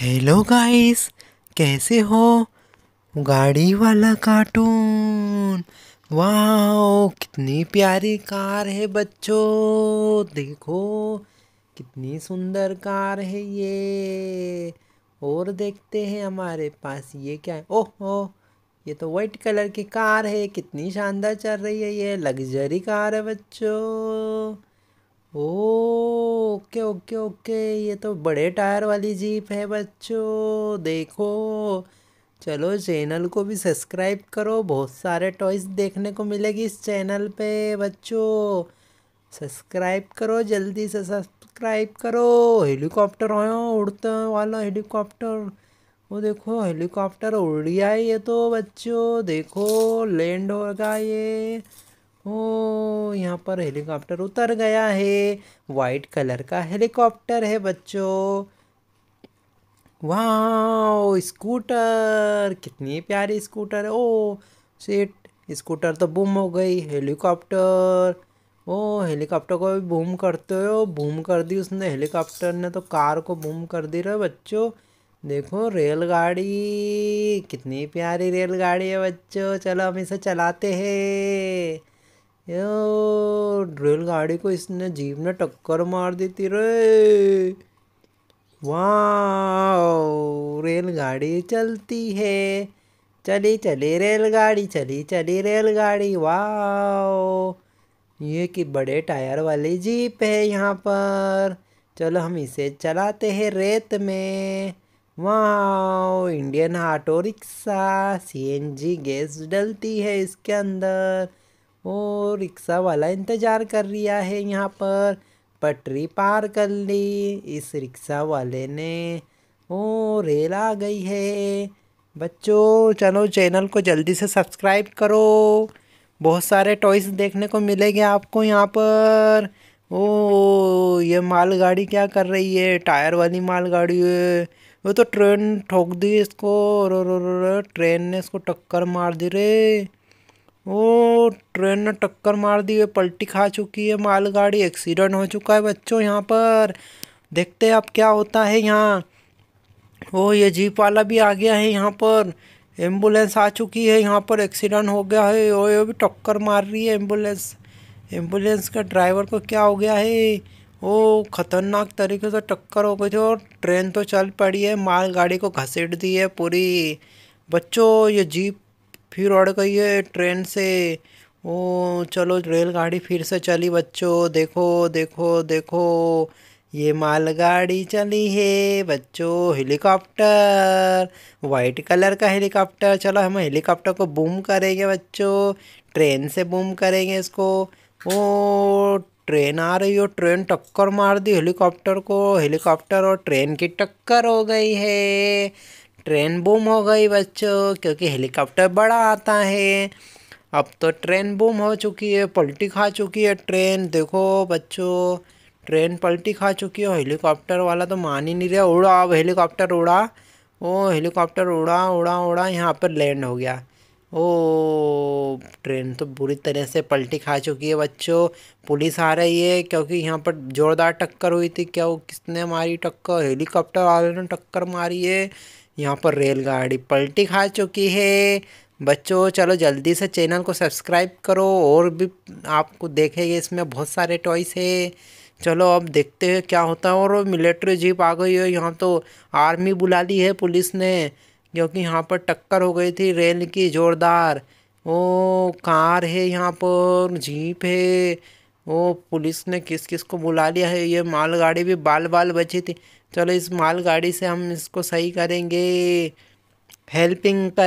hello guys कैसे हो गाड़ी वाला कार्टून वाह कितनी प्यारी कार है बच्चों देखो कितनी सुंदर कार है ये और देखते हैं हमारे पास ये क्या है ओह हो ये तो वाइट कलर की कार है कितनी शानदार चल रही है ये लग्जरी कार है बच्चों ओके ओके ओके ये तो बड़े टायर वाली जीप है बच्चों देखो चलो चैनल को भी सब्सक्राइब करो बहुत सारे टॉयज देखने को मिलेगी इस चैनल पे बच्चों सब्सक्राइब करो जल्दी से सब्सक्राइब करो हेलीकॉप्टर हो उड़ते वाला हेलीकॉप्टर वो देखो हेलीकॉप्टर उड़ गया है ये तो बच्चों देखो लैंड होगा ये ओ यहाँ पर हेलीकॉप्टर उतर गया है वाइट कलर का हेलीकॉप्टर है बच्चों वाह स्कूटर कितनी प्यारी स्कूटर है ओ सेट स्कूटर तो बूम हो गई हेलीकॉप्टर ओ हेलीकॉप्टर को भी बूम करते हो बूम कर दी उसने हेलीकॉप्टर ने तो कार को बूम कर दी रहे बच्चों देखो रेलगाड़ी कितनी प्यारी रेलगाड़ी है बच्चों चलो हम इसे चलाते हैं रेलगाड़ी को इसने जीप ने टक्कर मार दी थी रे वाह रेलगाड़ी चलती है चली चली रेलगाड़ी चली चली रेलगाड़ी वाह ये कि बड़े टायर वाली जीप है यहाँ पर चलो हम इसे चलाते हैं रेत में वाह Indian auto rickshaw CNG gas डलती है इसके अंदर और रिक्शा वाला इंतज़ार कर रिया है यहाँ पर पटरी पार कर ली इस रिक्शा वाले ने ओ रेल आ गई है बच्चों चलो चैनल को जल्दी से सब्सक्राइब करो बहुत सारे टॉयस देखने को मिलेंगे आपको यहाँ पर ओ ये मालगाड़ी क्या कर रही है टायर वाली मालगाड़ी है वो तो ट्रेन ठोक दी इसको रो रो, रो ट्रेन ने इसको टक्कर मार दी रे वो ट्रेन ने टक्कर मार दी है पलटी खा चुकी है मालगाड़ी एक्सीडेंट हो चुका है बच्चों यहाँ पर देखते हैं अब क्या होता है यहाँ ओ ये जीप वाला भी आ गया है यहाँ पर एम्बुलेंस आ चुकी है यहाँ पर एक्सीडेंट हो गया है ओ ये भी टक्कर मार रही है एम्बुलेंस एम्बुलेंस का ड्राइवर को क्या हो गया है वो ख़तरनाक तरीके से टक्कर हो गई थी और ट्रेन तो चल पड़ी है मालगाड़ी को घसीट दी है पूरी बच्चों ये जीप फिर उड़ गई है ट्रेन से ओ चलो रेलगाड़ी फिर से चली बच्चों देखो देखो देखो ये मालगाड़ी चली है बच्चों हेलीकॉप्टर वाइट कलर का हेलीकॉप्टर चलो हम हेलीकॉप्टर को बूम करेंगे बच्चों ट्रेन से बूम करेंगे इसको ओ ट्रेन आ रही हो ट्रेन टक्कर मार दी हेलीकॉप्टर को हेलीकॉप्टर और ट्रेन की टक्कर हो गई है ट्रेन बूम हो गई बच्चों क्योंकि हेलीकॉप्टर बड़ा आता है अब तो ट्रेन बूम हो चुकी है पलटी खा चुकी है ट्रेन देखो बच्चों ट्रेन पलटी खा चुकी है हेलीकॉप्टर वाला तो मान ही नहीं रहा उड़ा अब हेलीकॉप्टर उड़ा ओ हेलीकॉप्टर उड़ा उड़ा उड़ा यहाँ पर लैंड हो गया ओ ट्रेन तो बुरी तरह से पलटी खा चुकी है बच्चों पुलिस आ रही है क्योंकि यहाँ पर ज़ोरदार टक्कर हुई थी क्या वो किसने मारी टक्कर हेलीकॉप्टर वाले ने टक्कर मारी है यहाँ पर रेलगाड़ी पलटी खा चुकी है बच्चों चलो जल्दी से चैनल को सब्सक्राइब करो और भी आपको देखेंगे इसमें बहुत सारे टॉयस है चलो अब देखते हैं क्या होता है और मिलिट्री जीप आ गई है यहाँ तो आर्मी बुला ली है पुलिस ने क्योंकि यहाँ पर टक्कर हो गई थी रेल की ज़ोरदार वो कार है यहाँ पर जीप है वो पुलिस ने किस किस को बुला लिया है ये मालगाड़ी भी बाल बाल बची थी चलो इस मालगाड़ी से हम इसको सही करेंगे हेल्पिंग कर